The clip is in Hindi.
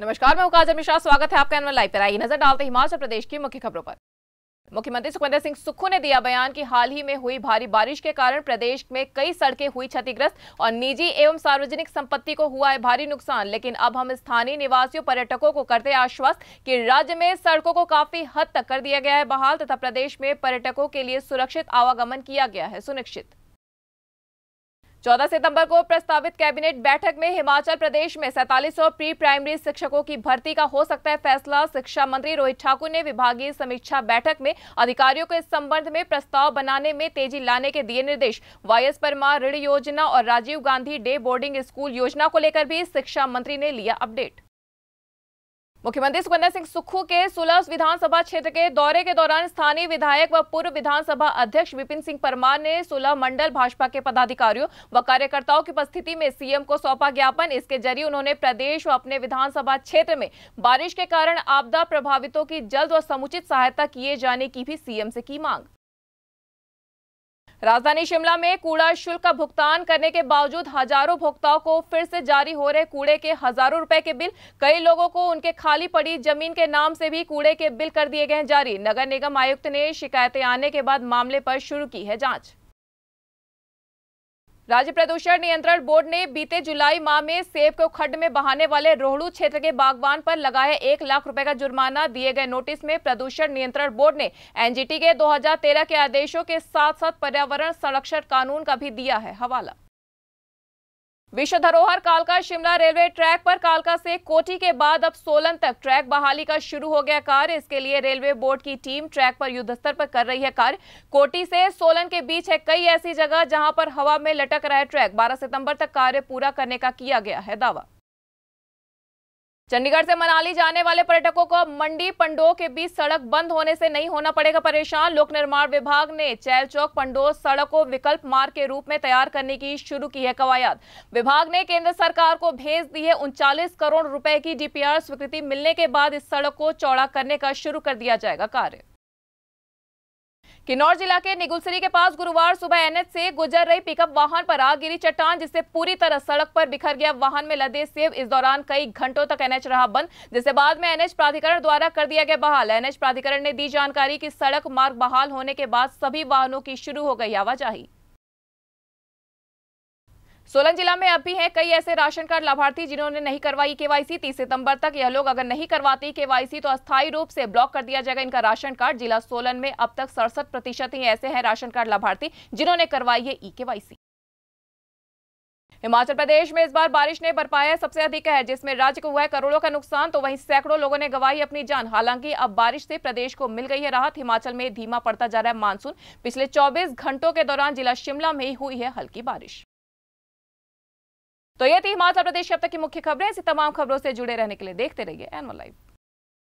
नमस्कार मैं उकाज मिश्रा स्वागत है आपका लाइव पर आई नजर डालते हिमाचल प्रदेश की मुख्य खबरों पर मुख्यमंत्री सुखविंदर सिंह सुक्खू ने दिया बयान कि हाल ही में हुई भारी बारिश के कारण प्रदेश में कई सड़कें हुई क्षतिग्रस्त और निजी एवं सार्वजनिक संपत्ति को हुआ है भारी नुकसान लेकिन अब हम स्थानीय निवासियों पर्यटकों को करते आश्वस्त कि राज्य में सड़कों को काफी हद तक कर दिया गया है बहाल तथा प्रदेश में पर्यटकों के लिए सुरक्षित आवागमन किया गया है सुनिश्चित 14 सितंबर को प्रस्तावित कैबिनेट बैठक में हिमाचल प्रदेश में सैतालीस प्री प्राइमरी शिक्षकों की भर्ती का हो सकता है फैसला शिक्षा मंत्री रोहित ठाकुर ने विभागीय समीक्षा बैठक में अधिकारियों को इस संबंध में प्रस्ताव बनाने में तेजी लाने के दिए निर्देश वाईएस परमा ऋण योजना और Rajiv Gandhi day boarding school योजना को लेकर भी शिक्षा मंत्री ने लिया अपडेट मुख्यमंत्री सुखविंदर सिंह सुक्खू के सुलस विधानसभा क्षेत्र के दौरे के दौरान स्थानीय विधायक व पूर्व विधानसभा अध्यक्ष विपिन सिंह परमार ने सुलह मंडल भाजपा के पदाधिकारियों व कार्यकर्ताओं की उपस्थिति में सीएम को सौंपा ज्ञापन इसके जरिए उन्होंने प्रदेश व अपने विधानसभा क्षेत्र में बारिश के कारण आपदा प्रभावितों की जल्द व समुचित सहायता किए जाने की भी सीएम से की मांग राजधानी शिमला में कूड़ा शुल्क का भुगतान करने के बावजूद हजारों भोक्ताओं को फिर से जारी हो रहे कूड़े के हजारों रुपए के बिल कई लोगों को उनके खाली पड़ी जमीन के नाम से भी कूड़े के बिल कर दिए गए जारी नगर निगम आयुक्त ने शिकायतें आने के बाद मामले पर शुरू की है जांच राज्य प्रदूषण नियंत्रण बोर्ड ने बीते जुलाई माह में सेब को खड्ड में बहाने वाले रोहड़ू क्षेत्र के बागवान पर लगाए एक लाख रुपए का जुर्माना दिए गए नोटिस में प्रदूषण नियंत्रण बोर्ड ने एनजीटी के 2013 के आदेशों के साथ साथ पर्यावरण संरक्षण कानून का भी दिया है हवाला विश्व धरोहर कालका शिमला रेलवे ट्रैक पर कालका से कोटी के बाद अब सोलन तक ट्रैक बहाली का शुरू हो गया कार्य इसके लिए रेलवे बोर्ड की टीम ट्रैक पर युद्ध स्तर पर कर रही है कार्य कोटी से सोलन के बीच है कई ऐसी जगह जहां पर हवा में लटक रहा है ट्रैक 12 सितंबर तक कार्य पूरा करने का किया गया है दावा चंडीगढ़ से मनाली जाने वाले पर्यटकों को मंडी पंडो के बीच सड़क बंद होने से नहीं होना पड़ेगा परेशान लोक निर्माण विभाग ने चैल चौक पंडो सड़क को विकल्प मार्ग के रूप में तैयार करने की शुरू की है कवायद विभाग ने केंद्र सरकार को भेज दी है उनचालीस करोड़ रुपए की डीपीआर स्वीकृति मिलने के बाद इस सड़क को चौड़ा करने का शुरू कर दिया जाएगा कार्य किन्नौर जिला के निगुलसरी के पास गुरुवार सुबह एनएच से गुजर रही पिकअप वाहन पर आ गिरी चट्टान जिससे पूरी तरह सड़क पर बिखर गया वाहन में लदे सेब इस दौरान कई घंटों तक एनएच रहा बंद जिसे बाद में एनएच प्राधिकरण द्वारा कर दिया गया बहाल एनएच प्राधिकरण ने दी जानकारी की सड़क मार्ग बहाल होने के बाद सभी वाहनों की शुरू हो गई आवाजाही सोलन जिला में अब भी हैं कई ऐसे राशन कार्ड लाभार्थी जिन्होंने नहीं करवाई केवाईसी 30 सितंबर तक यह लोग अगर नहीं करवाते केवाईसी तो अस्थायी रूप से ब्लॉक कर दिया जाएगा इनका राशन कार्ड जिला सोलन में अब तक सड़सठ प्रतिशत ही ऐसे हैं राशन कार्ड लाभार्थी जिन्होंने करवाई है ई के हिमाचल प्रदेश में इस बार बारिश ने बरपाया सबसे अधिक है जिसमें राज्य को हुआ है करोड़ों का नुकसान तो वहीं सैकड़ों लोगों ने गवाई अपनी जान हालांकि अब बारिश से प्रदेश को मिल गई है राहत हिमाचल में धीमा पड़ता जा रहा है मानसून पिछले 24 घंटों के दौरान जिला शिमला में ही हुई है हल्की बारिश तो ये थी हिमाचल प्रदेश अब तक की मुख्य खबरें ऐसी तमाम खबरों से जुड़े रहने के लिए देखते रहिए एनमो लाइव